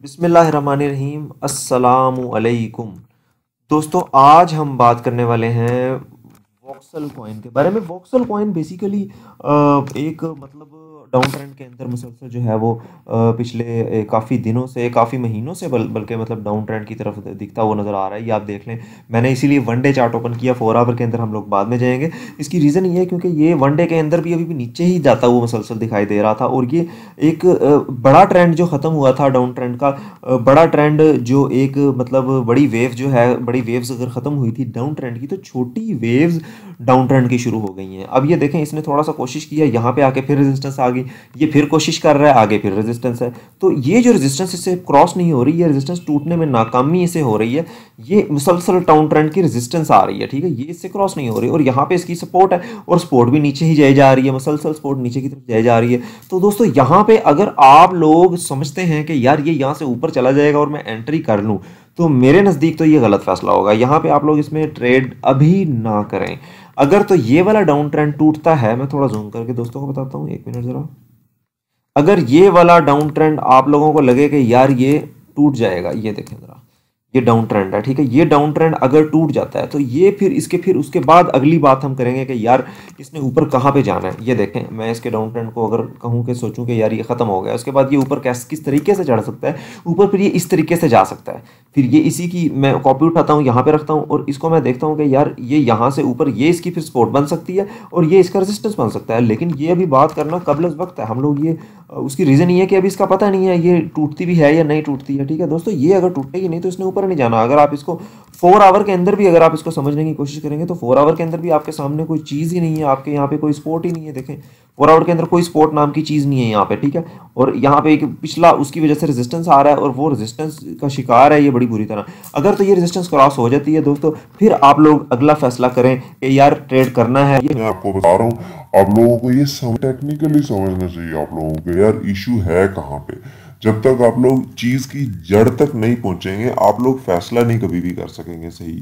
बिसमीम असलकुम दोस्तों आज हम बात करने वाले हैं वॉक्सल कॉइन के बारे में वॉक्सल कॉइन बेसिकली एक मतलब डाउन ट्रेंड के अंदर मुसलसल जो है वो पिछले काफ़ी दिनों से काफ़ी महीनों से बल बल्कि मतलब डाउन ट्रेंड की तरफ दिखता हुआ नज़र आ रहा है ये आप देख लें मैंने इसीलिए वन डे चार्ट ओपन किया फोर आवर के अंदर हम लोग बाद में जाएंगे इसकी रीज़न ये है क्योंकि ये वन डे के अंदर भी अभी भी नीचे ही जाता हुआ मुसलसल दिखाई दे रहा था और ये एक बड़ा ट्रेंड जो ख़त्म हुआ था डाउन ट्रेंड का बड़ा ट्रेंड जो एक मतलब बड़ी वेव जो है बड़ी वेव्स अगर ख़त्म हुई थी डाउन ट्रेंड की तो छोटी वेव्स डाउन ट्रेंड की शुरू हो गई हैं अब ये देखें इसने थोड़ा सा कोशिश किया यहाँ पे आके फिर रेजिस्टेंस आ आ गई ये फिर कोशिश कर रहा है आगे फिर रेजिस्टेंस है तो ये जो रेजिस्टेंस इसे क्रॉस नहीं हो रही है रेजिस्टेंस टूटने में नाकामी इसे हो रही है ये मुसलसल टाउन ट्रेंड की रेजिस्टेंस आ रही है ठीक है ये इससे क्रॉस नहीं हो रही और यहाँ पे इसकी सपोर्ट है और सपोर्ट भी नीचे ही जाए जा रही है मुसलसल सपोर्ट नीचे की तरफ जाए जा रही है तो दोस्तों यहाँ पर अगर आप लोग समझते हैं कि यार ये यहाँ से ऊपर चला जाएगा और मैं एंट्री कर लूँ तो मेरे नज़दीक तो ये गलत फैसला होगा यहाँ पे आप लोग इसमें ट्रेड अभी ना करें अगर तो ये वाला डाउन ट्रेंड टूटता है मैं थोड़ा जूम करके दोस्तों को बताता हूँ एक मिनट ज़रा अगर ये वाला डाउन ट्रेंड आप लोगों को लगे कि यार ये टूट जाएगा ये देखें ज़रा ये डाउन ट्रेंड है ठीक है ये डाउन ट्रेंड अगर टूट जाता है तो ये फिर इसके फिर उसके बाद अगली बात हम करेंगे कि यार इसने ऊपर कहाँ पे जाना है ये देखें मैं इसके डाउन ट्रेंड को अगर कहूँ कि सोचूं कि यार ये ख़त्म हो गया उसके बाद ये ऊपर कैसे किस तरीके से चढ़ सकता है ऊपर फिर ये इस तरीके से जा सकता है फिर ये इसी की मैं कॉपी उठाता हूँ यहाँ पर रखता हूँ और इसको मैं देखता हूँ कि यार ये यहाँ से ऊपर ये इसकी फिर स्पोर्ट बन सकती है और ये इसका रजिस्टेंस बन सकता है लेकिन ये अभी बात करना कबल वक्त है हम लोग ये उसकी रीज़न ये है कि अभी इसका पता नहीं है ये टूटती भी है या नहीं टूटती है ठीक है दोस्तों ये अगर टूटेगी नहीं तो इसने ऊपर ऊपर नहीं जाना अगर आप इसको फोर आवर के अंदर भी अगर आप इसको समझने की कोशिश करेंगे तो फोर आवर के अंदर भी आपके सामने कोई चीज़ ही नहीं है आपके यहाँ पे कोई स्पोर्ट ही नहीं है देखें फोर आवर के अंदर कोई स्पोर्ट नाम की चीज़ नहीं है यहाँ पे ठीक है और यहाँ पे एक पिछला उसकी वजह से रेजिस्टेंस आ रहा है और वो रेजिस्टेंस का शिकार है ये बड़ी बुरी तरह अगर तो ये रेजिस्टेंस क्रॉस हो जाती है दोस्तों फिर आप लोग अगला फैसला करें कि यार ट्रेड करना है मैं आपको बता रहा हूँ आप लोगों को ये सम, टेक्निकली समझना चाहिए आप लोगों को यार इशू है कहाँ पे जब तक आप लोग चीज़ की जड़ तक नहीं पहुंचेंगे आप लोग फैसला नहीं कभी भी कर सकेंगे सही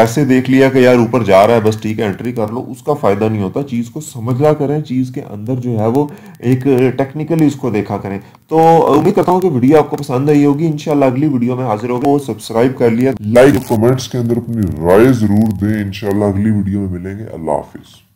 ऐसे देख लिया कि यार ऊपर जा रहा है बस ठीक है एंट्री कर लो उसका फ़ायदा नहीं होता चीज़ को समझा करें चीज़ के अंदर जो है वो एक टेक्निकली उसको देखा करें तो उम्मीद करता हूँ कि वीडियो आपको पसंद आई होगी इनशाला अगली वीडियो में हाजिर होगा सब्सक्राइब कर लिया लाइक कमेंट्स के अंदर अपनी राय ज़रूर दें इनशाला अगली वीडियो में मिलेंगे अल्लाह हाफिज़